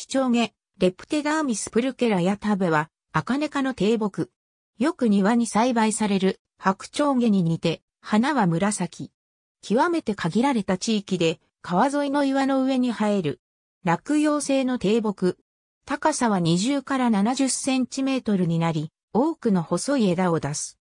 シチョウゲ、レプテダーミスプルケラやタベは、アカネ科の低木。よく庭に栽培される白鳥毛に似て、花は紫。極めて限られた地域で、川沿いの岩の上に生える。落葉性の低木。高さは20から70センチメートルになり、多くの細い枝を出す。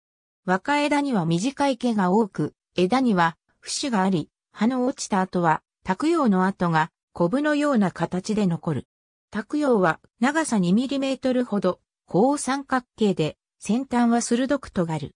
若枝には短い毛が多く、枝には節があり、葉の落ちた後は、炊葉の跡が、コブのような形で残る。卓葉は長さ 2mm ほど、高三角形で、先端は鋭く尖る。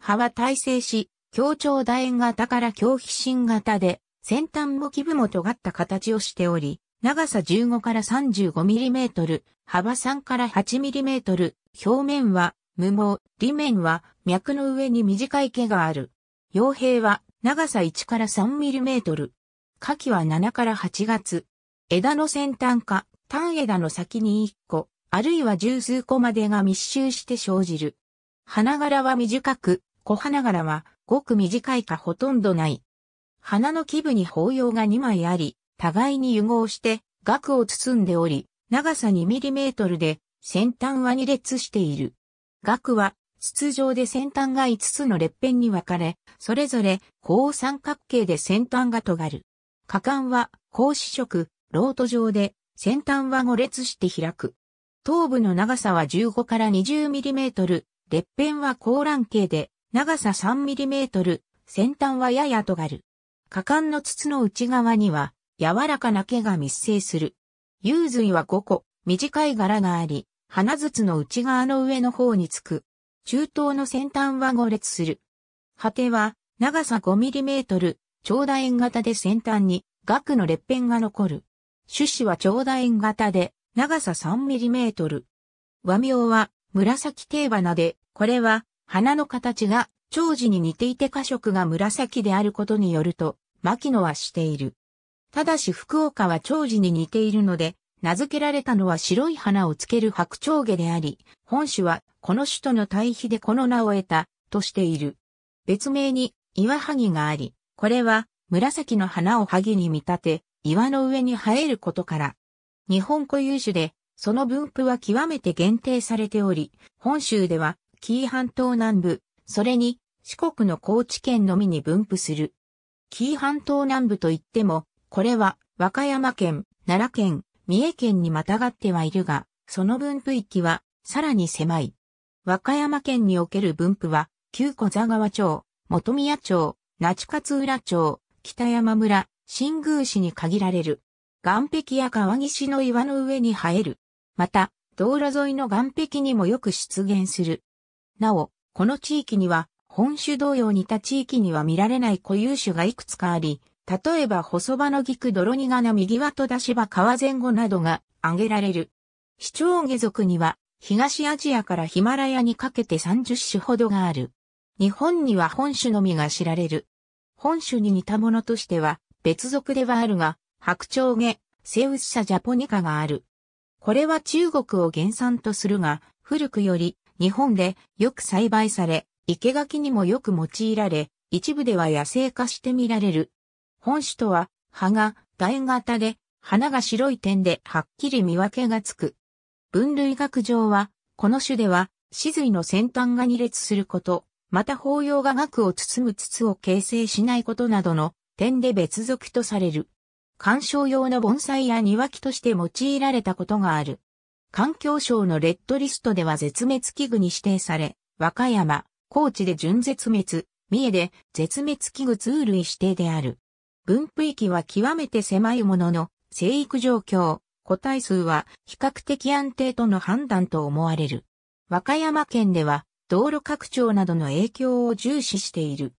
葉は耐性し、強調楕円型から強皮心型で、先端も基部も尖った形をしており、長さ15から 35mm、幅3から 8mm、表面は無毛、裏面は脈の上に短い毛がある。傭兵は長さ1から 3mm。下記は7から8月。枝の先端か単枝の先に一個、あるいは十数個までが密集して生じる。花柄は短く、小花柄はごく短いかほとんどない。花の基部に包葉が2枚あり、互いに融合して額を包んでおり、長さ2トルで先端は2列している。額は筒状で先端が5つの列片に分かれ、それぞれ高三角形で先端が尖る。果敢は高子色、ロート状で先端は5列して開く。頭部の長さは15から20ミリメートル、列片は高蘭形で、長さ3ミリメートル、先端はやや尖る。果敢の筒の内側には、柔らかな毛が密生する。幽髄は5個、短い柄があり、花筒の内側の上の方につく。中頭の先端は5列する。果ては、長さ5ミリメートル、長楕円型で先端に、額の列片が残る。種子は長楕円型で、長さ3トル。和名は、紫定花で、これは、花の形が、長寿に似ていて花色が紫であることによると、牧野はしている。ただし福岡は長寿に似ているので、名付けられたのは白い花をつける白鳥毛であり、本種はこの種との対比でこの名を得たとしている。別名に岩萩があり、これは紫の花を萩に見立て、岩の上に生えることから、日本固有種で、その分布は極めて限定されており、本州では、紀伊半島南部、それに四国の高知県のみに分布する。紀伊半島南部といっても、これは和歌山県、奈良県、三重県にまたがってはいるが、その分布域はさらに狭い。和歌山県における分布は、旧小座川町、本宮町、那智勝浦町、北山村、新宮市に限られる。岩壁や川岸の岩の上に生える。また、道路沿いの岩壁にもよく出現する。なお、この地域には、本種同様似た地域には見られない固有種がいくつかあり、例えば細場の菊泥にがな右輪と出し場川前後などが挙げられる。市長下族には、東アジアからヒマラヤにかけて30種ほどがある。日本には本種のみが知られる。本種に似たものとしては、別属ではあるが、白鳥毛、セウス社ジャポニカがある。これは中国を原産とするが、古くより日本でよく栽培され、生垣にもよく用いられ、一部では野生化して見られる。本種とは、葉が楕円型で、花が白い点ではっきり見分けがつく。分類学上は、この種では、死髄の先端が2列すること、また包要が額を包む筒を形成しないことなどの点で別属とされる。観賞用の盆栽や庭木として用いられたことがある。環境省のレッドリストでは絶滅危惧に指定され、和歌山、高知で準絶滅、三重で絶滅危惧通類指定である。分布域は極めて狭いものの、生育状況、個体数は比較的安定との判断と思われる。和歌山県では、道路拡張などの影響を重視している。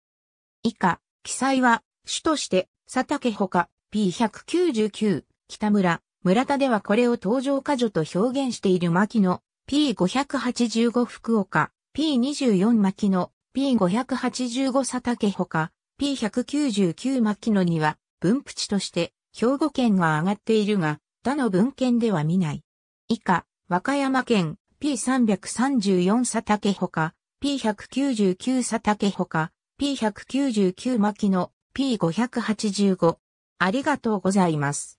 以下、記載は主として、佐竹ほか、P199、北村、村田ではこれを登場過剰と表現している牧野、P585 福岡、P24 牧野、P585 佐竹ほか、P199 牧野には、分布地として、兵庫県が上がっているが、他の文献では見ない。以下、和歌山県、P334 佐竹ほか、P199 佐竹ほか、P199 牧野、P585。ありがとうございます。